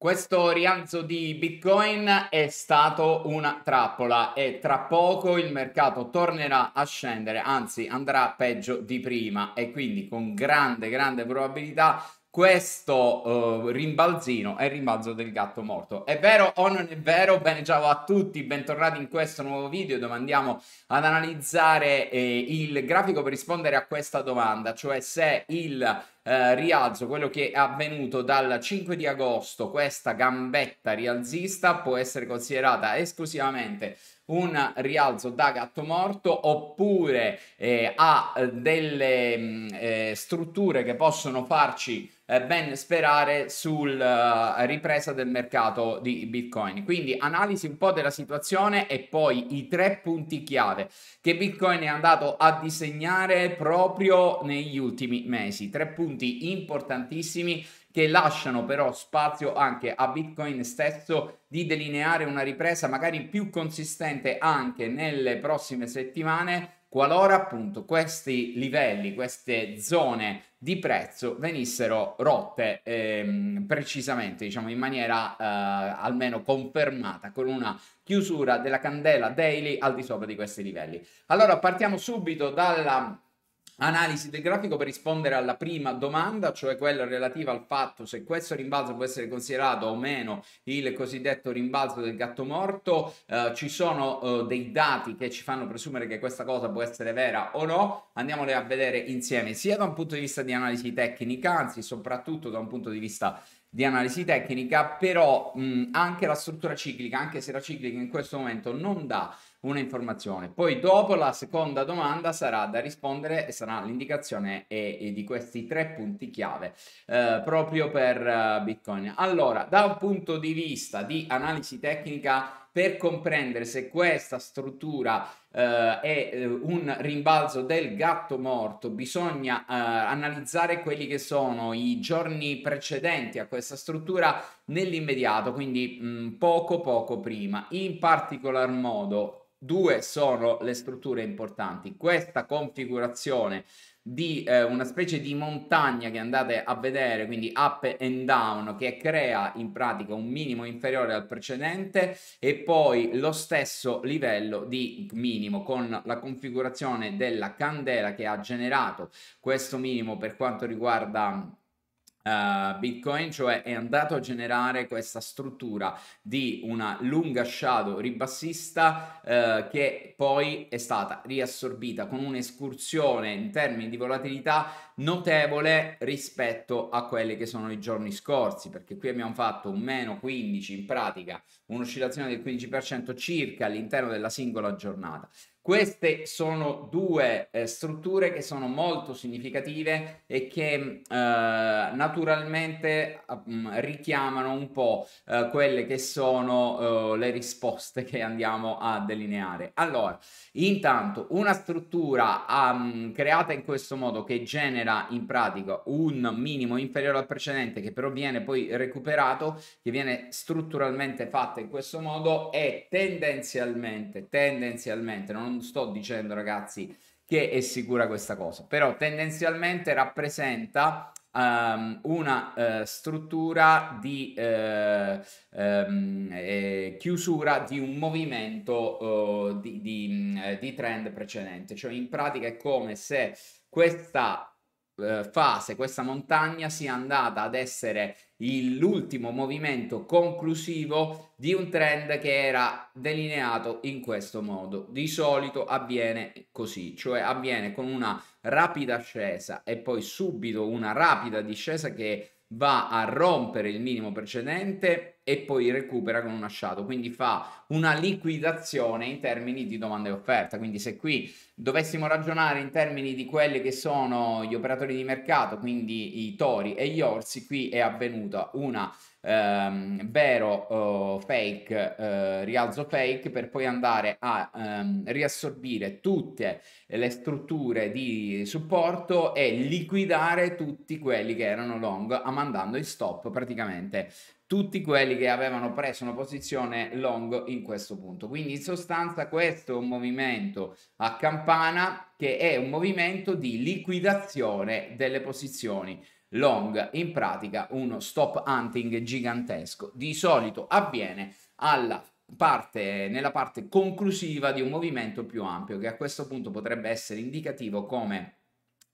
Questo rialzo di Bitcoin è stato una trappola e tra poco il mercato tornerà a scendere, anzi andrà peggio di prima e quindi con grande, grande probabilità questo uh, rimbalzino è il rimbalzo del gatto morto. È vero o non è vero? Bene, ciao a tutti, bentornati in questo nuovo video dove andiamo ad analizzare eh, il grafico per rispondere a questa domanda, cioè se il eh, rialzo, quello che è avvenuto dal 5 di agosto, questa gambetta rialzista può essere considerata esclusivamente un rialzo da gatto morto oppure eh, ha eh, delle mm, eh, strutture che possono farci eh, ben sperare sulla ripresa del mercato di Bitcoin. Quindi analisi un po' della situazione e poi i tre punti chiave che Bitcoin è andato a disegnare proprio negli ultimi mesi. Tre punti punti importantissimi che lasciano però spazio anche a Bitcoin stesso di delineare una ripresa magari più consistente anche nelle prossime settimane qualora appunto questi livelli, queste zone di prezzo venissero rotte ehm, precisamente, diciamo in maniera eh, almeno confermata con una chiusura della candela daily al di sopra di questi livelli. Allora partiamo subito dalla analisi del grafico per rispondere alla prima domanda, cioè quella relativa al fatto se questo rimbalzo può essere considerato o meno il cosiddetto rimbalzo del gatto morto. Eh, ci sono eh, dei dati che ci fanno presumere che questa cosa può essere vera o no. Andiamole a vedere insieme, sia da un punto di vista di analisi tecnica, anzi soprattutto da un punto di vista di analisi tecnica, però mh, anche la struttura ciclica, anche se la ciclica in questo momento non dà un'informazione. Poi dopo la seconda domanda sarà da rispondere e sarà l'indicazione e, e di questi tre punti chiave eh, proprio per uh, Bitcoin. Allora, da un punto di vista di analisi tecnica, per comprendere se questa struttura eh, è eh, un rimbalzo del gatto morto, bisogna eh, analizzare quelli che sono i giorni precedenti a questa struttura nell'immediato, quindi mh, mm, poco poco prima. In particolar modo due sono le strutture importanti. Questa configurazione di eh, una specie di montagna che andate a vedere, quindi up and down, che crea in pratica un minimo inferiore al precedente e poi lo stesso livello di minimo con la configurazione della candela che ha generato questo minimo per quanto riguarda uh, Bitcoin, cioè è andato a generare questa struttura di una lunga shadow ribassista uh, che poi è stata riassorbita con un'escursione in termini di volatilità notevole rispetto a quelli che sono i giorni scorsi, perché qui abbiamo fatto un meno 15 in pratica, un'oscillazione del 15% circa all'interno della singola giornata. Queste sono due eh, strutture che sono molto significative e che eh, naturalmente mm, richiamano un po' eh, quelle che sono eh, le risposte che andiamo a delineare. Allora, intanto una struttura um, creata in questo modo che genera in pratica un minimo inferiore al precedente che però viene poi recuperato, che viene strutturalmente fatta in questo modo è tendenzialmente, tendenzialmente, non sto dicendo ragazzi che è sicura questa cosa, però tendenzialmente rappresenta um, una uh, struttura di uh, um, eh, chiusura di un movimento uh, di, di, di trend precedente, cioè in pratica è come se questa eh, fase, questa montagna sia andata ad essere l'ultimo movimento conclusivo di un trend che era delineato in questo modo. Di solito avviene così, cioè avviene con una rapida scesa e poi subito una rapida discesa che va a rompere il minimo precedente e poi recupera con un asciato, quindi fa una liquidazione in termini di domanda e offerta. Quindi se qui dovessimo ragionare in termini di quelli che sono gli operatori di mercato, quindi i tori e gli orsi, qui è avvenuta una ehm, vero eh, fake, eh, rialzo fake, per poi andare a ehm, riassorbire tutte le strutture di supporto e liquidare tutti quelli che erano long, mandando in stop praticamente tutti quelli che avevano preso una posizione long in questo punto. Quindi in sostanza questo è un movimento a campana che è un movimento di liquidazione delle posizioni long, in pratica uno stop hunting gigantesco. Di solito avviene alla parte, nella parte conclusiva di un movimento più ampio che a questo punto potrebbe essere indicativo come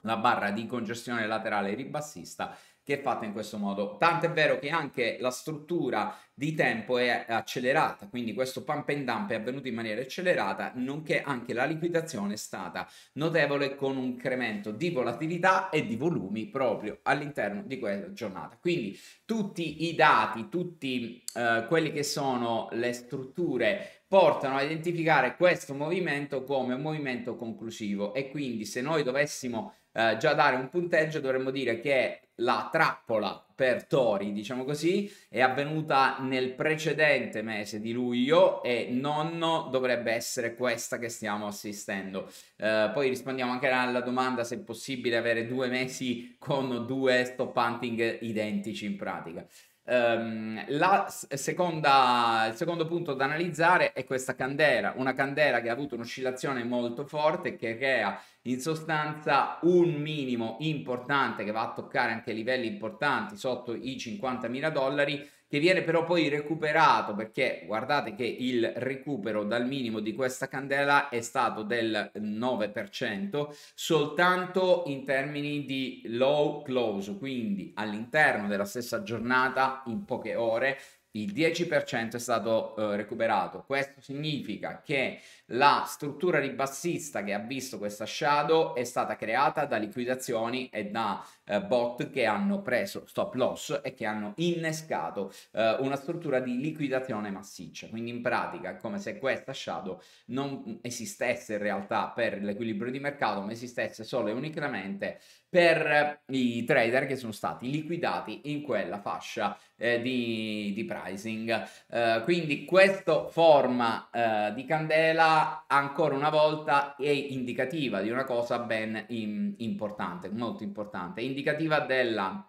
la barra di congestione laterale ribassista che è fatta in questo modo. Tant'è vero che anche la struttura di tempo è accelerata, quindi questo pump and dump è avvenuto in maniera accelerata, nonché anche la liquidazione è stata notevole con un incremento di volatilità e di volumi proprio all'interno di quella giornata. Quindi tutti i dati, tutti eh, quelli che sono le strutture portano a identificare questo movimento come un movimento conclusivo e quindi se noi dovessimo eh, già dare un punteggio dovremmo dire che la trappola per Tori, diciamo così, è avvenuta nel precedente mese di luglio e non dovrebbe essere questa che stiamo assistendo. Eh, poi rispondiamo anche alla domanda se è possibile avere due mesi con due stop hunting identici in pratica. Ehm, la seconda, il secondo punto da analizzare è questa candela, una candela che ha avuto un'oscillazione molto forte che crea in sostanza un minimo importante che va a toccare anche livelli importanti sotto i 50.000 dollari che viene però poi recuperato perché guardate che il recupero dal minimo di questa candela è stato del 9% soltanto in termini di low close, quindi all'interno della stessa giornata in poche ore il 10% è stato eh, recuperato. Questo significa che la struttura ribassista che ha visto questa shadow è stata creata da liquidazioni e da eh, bot che hanno preso stop loss e che hanno innescato eh, una struttura di liquidazione massiccia. Quindi in pratica è come se questa shadow non esistesse in realtà per l'equilibrio di mercato, ma esistesse solo e unicamente per eh, i trader che sono stati liquidati in quella fascia eh, di, di, pricing. Eh, quindi questa forma eh, di candela ancora una volta è indicativa di una cosa ben in, importante, molto importante, è indicativa della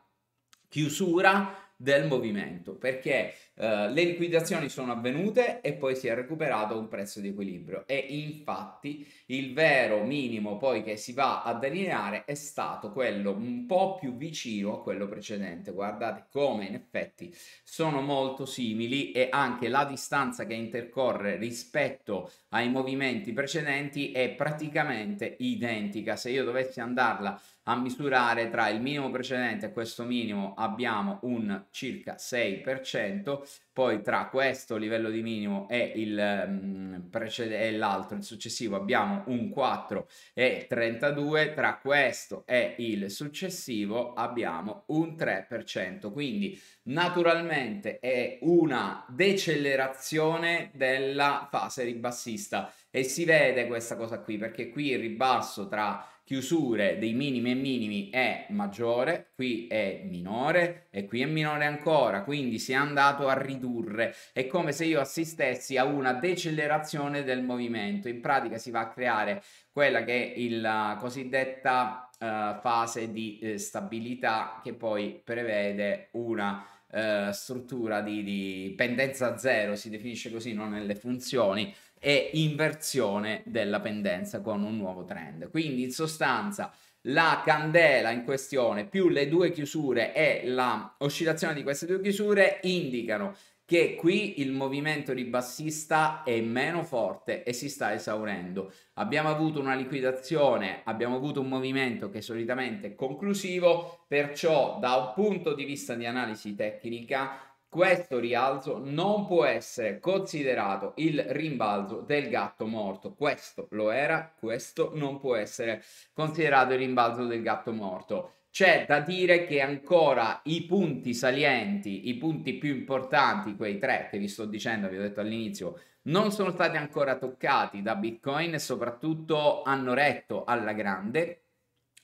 chiusura del movimento perché eh, le liquidazioni sono avvenute e poi si è recuperato un prezzo di equilibrio e infatti il vero minimo poi che si va a delineare è stato quello un po' più vicino a quello precedente guardate come in effetti sono molto simili e anche la distanza che intercorre rispetto ai movimenti precedenti è praticamente identica se io dovessi andarla a a misurare tra il minimo precedente e questo minimo abbiamo un circa 6%, poi tra questo livello di minimo e, il, mm, precede- e l'altro, il successivo, abbiamo un 4,32, tra questo e il successivo abbiamo un 3%, quindi naturalmente è una decelerazione della fase ribassista e si vede questa cosa qui perché qui il ribasso tra chiusure dei minimi e minimi è maggiore, qui è minore e qui è minore ancora, quindi si è andato a ridurre. È come se io assistessi a una decelerazione del movimento. In pratica si va a creare quella che è la eh, cosiddetta uh, fase di eh, stabilità che poi prevede una uh, struttura di, di pendenza zero, si definisce così, non nelle funzioni, e inversione della pendenza con un nuovo trend. Quindi in sostanza la candela in questione più le due chiusure e la oscillazione di queste due chiusure indicano che qui il movimento ribassista è meno forte e si sta esaurendo. Abbiamo avuto una liquidazione, abbiamo avuto un movimento che solitamente è conclusivo, perciò da un punto di vista di analisi tecnica questo rialzo non può essere considerato il rimbalzo del gatto morto. Questo lo era, questo non può essere considerato il rimbalzo del gatto morto. C'è da dire che ancora i punti salienti, i punti più importanti, quei tre che vi sto dicendo, vi ho detto all'inizio, non sono stati ancora toccati da Bitcoin e soprattutto hanno retto alla grande,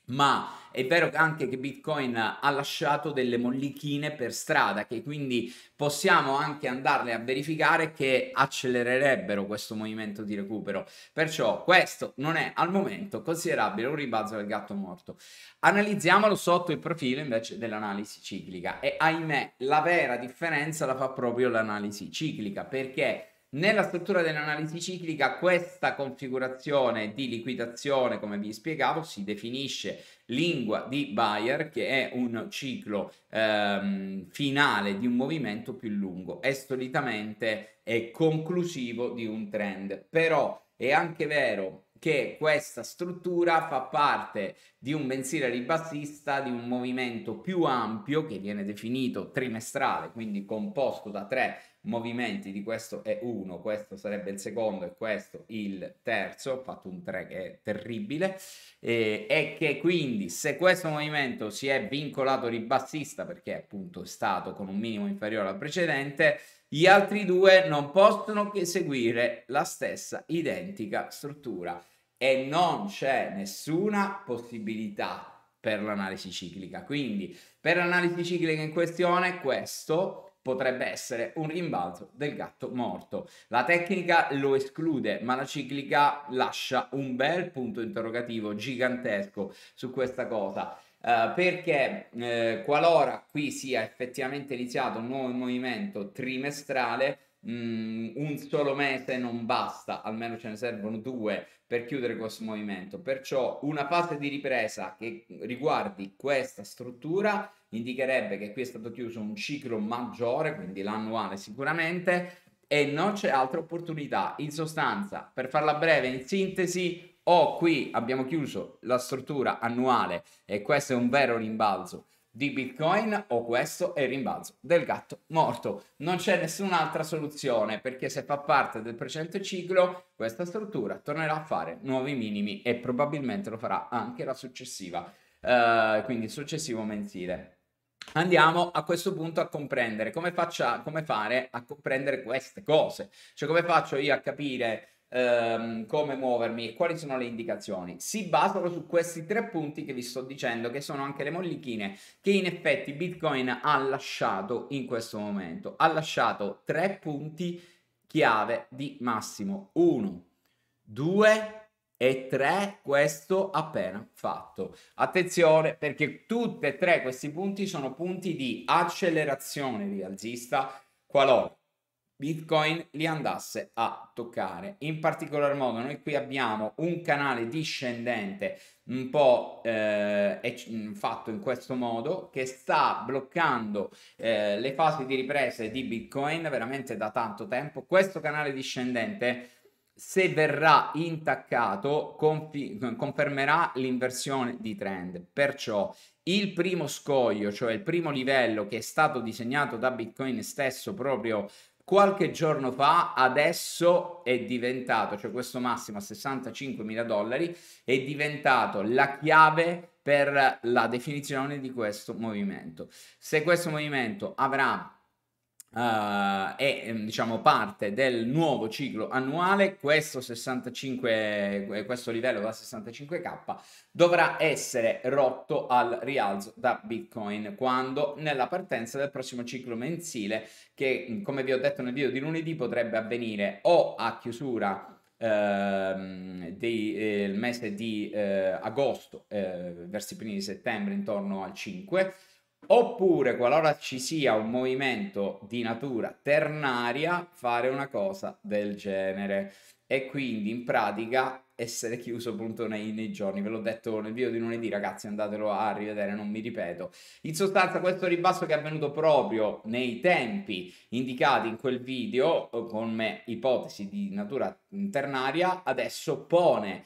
ma è vero anche che Bitcoin ha lasciato delle mollichine per strada, che quindi possiamo anche andarle a verificare che accelererebbero questo movimento di recupero. Perciò questo non è al momento considerabile un ribalzo del gatto morto. Analizziamolo sotto il profilo invece dell'analisi ciclica e ahimè la vera differenza la fa proprio l'analisi ciclica perché nella struttura dell'analisi ciclica questa configurazione di liquidazione, come vi spiegavo, si definisce lingua di Bayer, che è un ciclo ehm, finale di un movimento più lungo e solitamente è conclusivo di un trend. Però è anche vero che questa struttura fa parte di un mensile ribassista, di un movimento più ampio che viene definito trimestrale, quindi composto da tre movimenti di questo è uno, questo sarebbe il secondo e questo il terzo, ho fatto un 3 che è terribile, e, e che quindi se questo movimento si è vincolato ribassista perché appunto è stato con un minimo inferiore al precedente, gli altri due non possono che seguire la stessa identica struttura e non c'è nessuna possibilità per l'analisi ciclica. Quindi per l'analisi ciclica in questione questo potrebbe essere un rimbalzo del gatto morto. La tecnica lo esclude, ma la ciclica lascia un bel punto interrogativo gigantesco su questa cosa. Uh, perché eh, qualora qui sia effettivamente iniziato un nuovo movimento trimestrale, mh, mm, un solo mese non basta, almeno ce ne servono due per chiudere questo movimento. Perciò una fase di ripresa che riguardi questa struttura indicherebbe che qui è stato chiuso un ciclo maggiore, quindi l'annuale sicuramente, e non c'è altra opportunità. In sostanza, per farla breve, in sintesi, o qui abbiamo chiuso la struttura annuale e questo è un vero rimbalzo di Bitcoin o questo è il rimbalzo del gatto morto. Non c'è nessun'altra soluzione perché se fa parte del precedente ciclo questa struttura tornerà a fare nuovi minimi e probabilmente lo farà anche la successiva, uh, quindi il successivo mensile andiamo a questo punto a comprendere come, faccia, come fare a comprendere queste cose, cioè come faccio io a capire ehm, come muovermi e quali sono le indicazioni. Si basano su questi tre punti che vi sto dicendo, che sono anche le mollichine che in effetti Bitcoin ha lasciato in questo momento. Ha lasciato tre punti chiave di massimo. Uno, due, e tre questo appena fatto. Attenzione perché tutti e tre questi punti sono punti di accelerazione rialzista qualora Bitcoin li andasse a toccare. In particolar modo noi qui abbiamo un canale discendente un po' eh, mm, fatto in questo modo che sta bloccando eh, le fasi di riprese di Bitcoin veramente da tanto tempo. Questo canale discendente se verrà intaccato confi- confermerà l'inversione di trend. Perciò il primo scoglio, cioè il primo livello che è stato disegnato da Bitcoin stesso proprio qualche giorno fa, adesso è diventato, cioè questo massimo a 65 mila dollari, è diventato la chiave per la definizione di questo movimento. Se questo movimento avrà Uh, è ehm, diciamo parte del nuovo ciclo annuale questo 65 eh, questo livello da 65k dovrà essere rotto al rialzo da bitcoin quando nella partenza del prossimo ciclo mensile che mm, come vi ho detto nel video di lunedì potrebbe avvenire o a chiusura ehm, del eh, mese di eh, agosto eh, verso i primi di settembre intorno al 5 Oppure, qualora ci sia un movimento di natura ternaria, fare una cosa del genere. E quindi in pratica essere chiuso appunto nei, nei, giorni. Ve l'ho detto nel video di lunedì, ragazzi, andatelo a rivedere, non mi ripeto. In sostanza, questo ribasso che è avvenuto proprio nei tempi indicati in quel video, come ipotesi di natura ternaria, adesso pone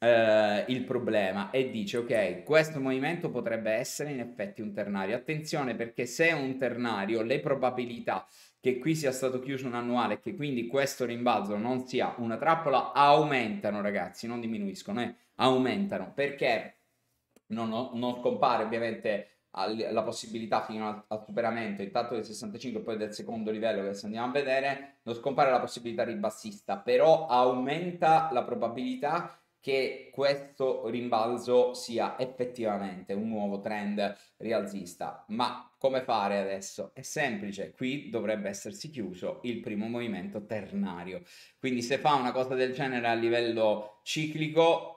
eh, il problema e dice ok, questo movimento potrebbe essere in effetti un ternario. Attenzione perché se è un ternario le probabilità che qui sia stato chiuso un annuale e che quindi questo rimbalzo non sia una trappola aumentano ragazzi, non diminuiscono, eh? aumentano perché non, ho, non compare ovviamente la possibilità fino al, al, superamento intanto del 65 e poi del secondo livello che adesso andiamo a vedere non scompare la possibilità ribassista però aumenta la probabilità che questo rimbalzo sia effettivamente un nuovo trend rialzista. Ma come fare adesso? È semplice, qui dovrebbe essersi chiuso il primo movimento ternario. Quindi se fa una cosa del genere a livello ciclico,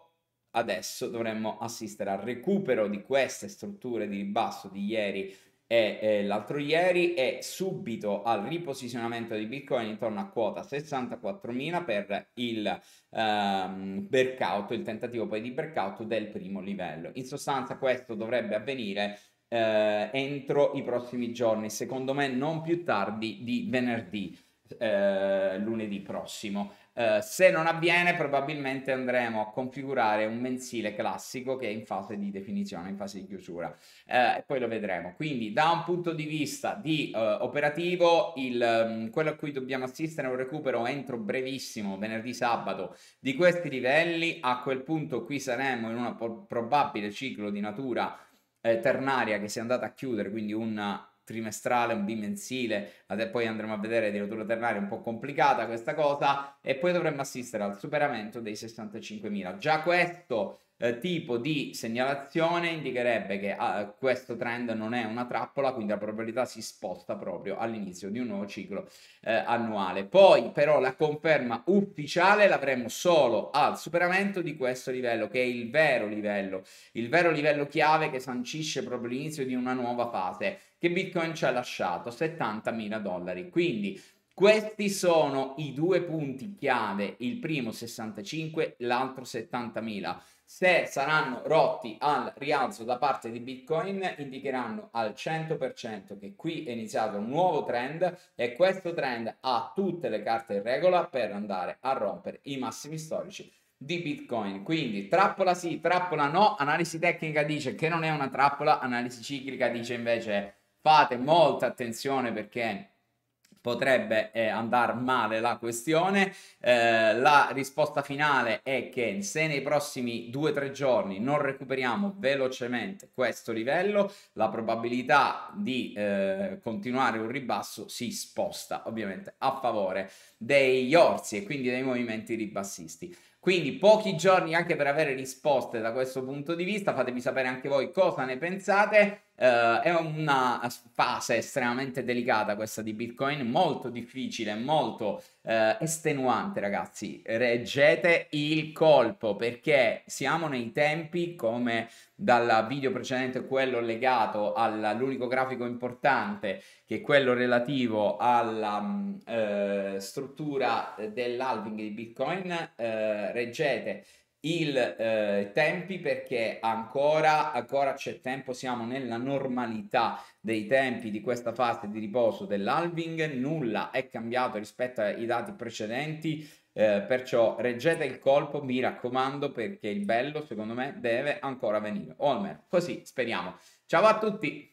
adesso dovremmo assistere al recupero di queste strutture di ribasso di ieri e, eh, l'altro ieri e subito al riposizionamento di Bitcoin intorno a quota 64.000 per il ehm, breakout, il tentativo poi di breakout del primo livello. In sostanza questo dovrebbe avvenire eh, entro i prossimi giorni, secondo me non più tardi di venerdì, eh, lunedì prossimo. Eh, se non avviene, probabilmente andremo a configurare un mensile classico che è in fase di definizione, in fase di chiusura. Eh, e poi lo vedremo. Quindi, da un punto di vista di eh, operativo, il, mm, quello a cui dobbiamo assistere è un recupero entro brevissimo, venerdì sabato, di questi livelli. A quel punto, qui saremo in un probabile ciclo di natura eh, ternaria che si è andata a chiudere, quindi una trimestrale, un bimensile, poi andremo a vedere di rotura ternaria un po' complicata questa cosa, e poi dovremmo assistere al superamento dei 65.000. Già questo eh, tipo di segnalazione indicherebbe che ah, questo trend non è una trappola, quindi la probabilità si sposta proprio all'inizio di un nuovo ciclo eh, annuale. Poi però la conferma ufficiale l'avremo solo al superamento di questo livello, che è il vero livello, il vero livello chiave che sancisce proprio l'inizio di una nuova fase che Bitcoin ci ha lasciato, 70.000 dollari. Quindi questi sono i due punti chiave, il primo 65, l'altro 70.000. Se saranno rotti al rialzo da parte di Bitcoin, indicheranno al 100% che qui è iniziato un nuovo trend e questo trend ha tutte le carte in regola per andare a rompere i massimi storici di Bitcoin. Quindi trappola sì, trappola no, analisi tecnica dice che non è una trappola, analisi ciclica dice invece È Fate molta attenzione perché potrebbe eh, andare male la questione. Eh, la risposta finale è che se nei prossimi 2-3 giorni non recuperiamo velocemente questo livello, la probabilità di eh, continuare un ribasso si sposta ovviamente a favore degli orsi e quindi dei movimenti ribassisti. Quindi pochi giorni anche per avere risposte da questo punto di vista, fatemi sapere anche voi cosa ne pensate. Uh, è una fase estremamente delicata questa di Bitcoin, molto difficile, molto uh, estenuante ragazzi. Reggete il colpo perché siamo nei tempi come dal video precedente quello legato all'unico grafico importante che è quello relativo alla uh, struttura dell'halving di Bitcoin. reggete i eh, tempi perché ancora, ancora c'è tempo, siamo nella normalità dei tempi di questa fase di riposo dell'alving, nulla è cambiato rispetto ai dati precedenti, eh, perciò reggete il colpo, mi raccomando, perché il bello secondo me deve ancora venire. Olmer, così speriamo. Ciao a tutti!